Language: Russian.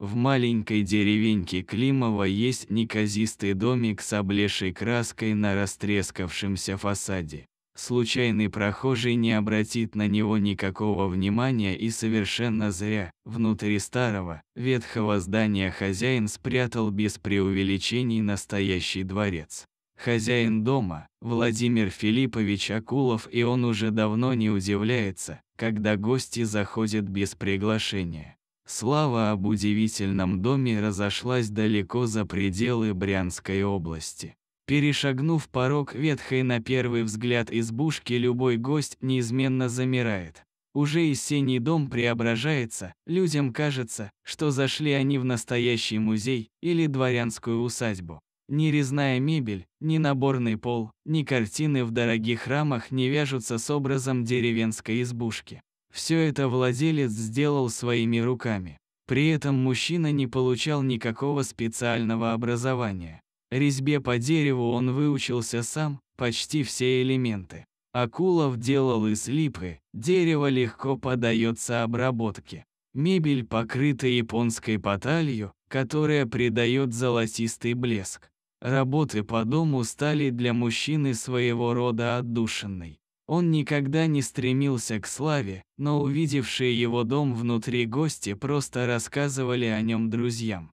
В маленькой деревеньке Климова есть неказистый домик с облезшей краской на растрескавшемся фасаде. Случайный прохожий не обратит на него никакого внимания и совершенно зря. Внутри старого, ветхого здания хозяин спрятал без преувеличений настоящий дворец. Хозяин дома, Владимир Филиппович Акулов, и он уже давно не удивляется, когда гости заходят без приглашения слава об удивительном доме разошлась далеко за пределы Брянской области. Перешагнув порог ветхой на первый взгляд избушки, любой гость неизменно замирает. Уже и дом преображается, людям кажется, что зашли они в настоящий музей или дворянскую усадьбу. Ни резная мебель, ни наборный пол, ни картины в дорогих рамах не вяжутся с образом деревенской избушки. Все это владелец сделал своими руками. При этом мужчина не получал никакого специального образования. Резьбе по дереву он выучился сам, почти все элементы. Акулов делал из липы, дерево легко подается обработке. Мебель покрыта японской поталью, которая придает золотистый блеск. Работы по дому стали для мужчины своего рода отдушенной. Он никогда не стремился к славе, но увидевшие его дом внутри гости просто рассказывали о нем друзьям.